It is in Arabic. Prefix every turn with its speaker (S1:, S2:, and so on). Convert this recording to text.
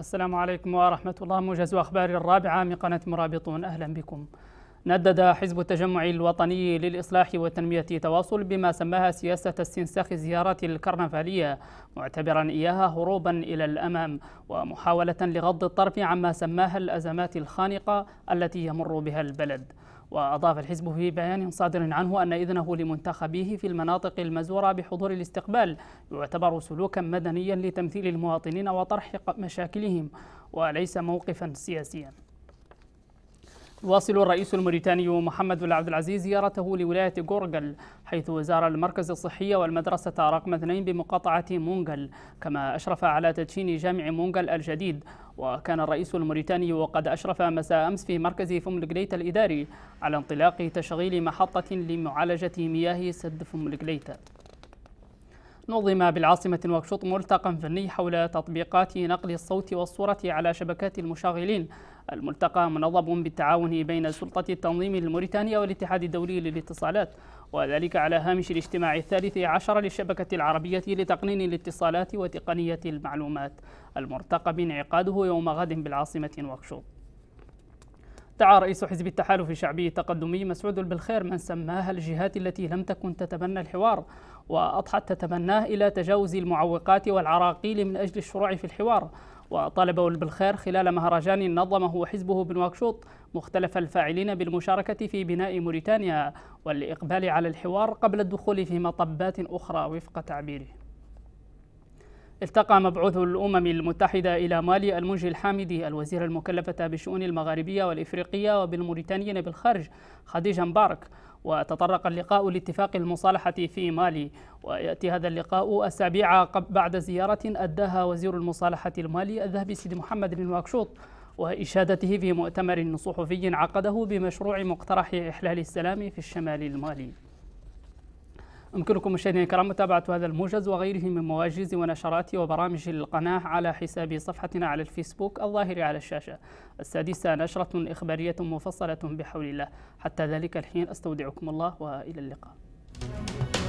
S1: السلام عليكم ورحمة الله موجز أخبار الرابعة من قناة مرابطون أهلا بكم ندد حزب التجمع الوطني للإصلاح والتنمية تواصل بما سماها سياسة استنساخ الزيارات الكرنفالية معتبرا إياها هروبا إلى الأمام ومحاولة لغض الطرف عما سماها الأزمات الخانقة التي يمر بها البلد وأضاف الحزب في بيان صادر عنه أن إذنه لمنتخبيه في المناطق المزورة بحضور الاستقبال يعتبر سلوكا مدنيا لتمثيل المواطنين وطرح مشاكلهم وليس موقفا سياسيا واصل الرئيس الموريتاني محمد بن عبد العزيز زيارته لولاية غورغل حيث زار المركز الصحي والمدرسة رقم 2 بمقاطعة مونغل كما أشرف على تدشين جامع مونغل الجديد وكان الرئيس الموريتاني وقد أشرف مساء أمس في مركز فوملجليت الإداري على انطلاق تشغيل محطة لمعالجة مياه سد فوملجليت نظم بالعاصمة نواكشوط ملتقى فني حول تطبيقات نقل الصوت والصورة على شبكات المشاغلين الملتقى منظم بالتعاون بين سلطة التنظيم الموريتانية والاتحاد الدولي للاتصالات وذلك على هامش الاجتماع الثالث عشر للشبكة العربية لتقنين الاتصالات وتقنية المعلومات المرتقب انعقاده يوم غد بالعاصمة نواكشوط دعا رئيس حزب التحالف الشعبي التقدمي مسعود البلخير من سماها الجهات التي لم تكن تتبنى الحوار وأضحت تتبناه إلى تجاوز المعوقات والعراقيل من أجل الشروع في الحوار وطالب البلخير خلال مهرجان نظمه حزبه بنواكشوط مختلف الفاعلين بالمشاركة في بناء موريتانيا والإقبال على الحوار قبل الدخول في مطبات أخرى وفق تعبيره التقى مبعوث الأمم المتحدة إلى مالي المنجي الحامدي الوزيرة المكلفة بالشؤون المغاربية والإفريقية وبالموريتانيين بالخارج خديجة مبارك وتطرق اللقاء لاتفاق المصالحة في مالي ويأتي هذا اللقاء أسابيع بعد زيارة أداها وزير المصالحة المالي الذهبي سيدي محمد بن واكشوط وإشادته في مؤتمر صحفي عقده بمشروع مقترح إحلال السلام في الشمال المالي يمكنكم مشاهدينا الكرام متابعة هذا الموجز وغيره من مواجز ونشرات وبرامج القناة على حساب صفحتنا على الفيسبوك الظاهر على الشاشة السادسة نشرة إخبارية مفصلة بحول الله حتى ذلك الحين أستودعكم الله وإلى اللقاء